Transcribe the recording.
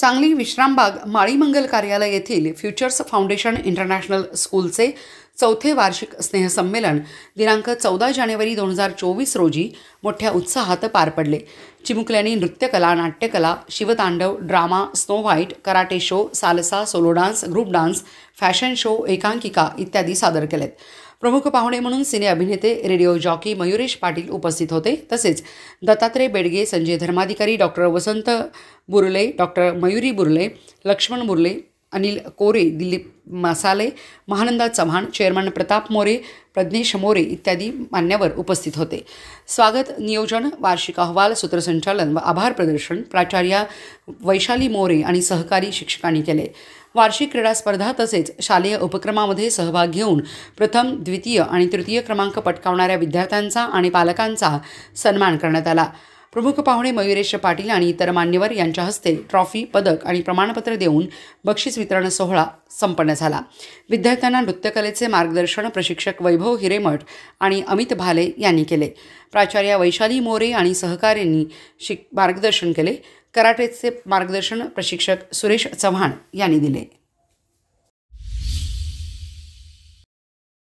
सांगली विश्रामबाग माळीमंगल कार्यालय येथील futures foundation international स्कूलचे चौथे वार्षिक स्नेहसंमेलन दिनांक चौदा जानेवारी दोन हजार चोवीस रोजी मोठ्या उत्साहात पार पडले चिमुकल्यांनी नृत्यकला नाट्यकला शिवतांडव drama snow white karate show salsa solo dance group dance fashion show एकांकिका इत्यादी सादर केलेत प्रमुख पाहुणे म्हणून सिने अभिनेते रेडिओ जॉकी मयुरेश पाटील उपस्थित होते तसेच Dattatray Bedage Sanjay Dharmadhikari doctor Vasant Burle doctor Mayuri Burle Laxman Burle Anil Kore Dilip Masale Mahananda Chavan chairman Pratap More Pradnyesh More इत्यादी मान्यवर उपस्थित होते स्वागत नियोजन वार्षिक अहवाल सूत्रसंचालन व आभार प्रदर्शन प्राचार्या वैशाली मोरे आणि सहकारी शिक्षकांनी केले वार्षिक क्रीडा स्पर्धा तसेच शालेय उपक्रमामध्ये सहभाग घेऊन प्रथम द्वितीय आणि तृतीय क्रमांक पटकावणाऱ्या विद्यार्थ्यांचा आणि पालकांचा सन्मान करण्यात आला प्रमुख पाहुणे मयुरेश पाटील आणि इतर मान्यवर यांच्या हस्ते ट्रॉफी पदक आणि प्रमाणपत्र देऊन बक्षीस वितरण सोहळा संपन्न झाला विद्यार्थ्यांना नृत्यकलेचे मार्गदर्शन प्रशिक्षक वैभव हिरेमठ आणि अमित भाले यांनी केले प्राचार्य वैशाली मोरे आणि सहकार्यांनी शिक मार्गदर्शन केले कराटेचे मार्गदर्शन प्रशिक्षक सुरेश चव्हाण यांनी दिले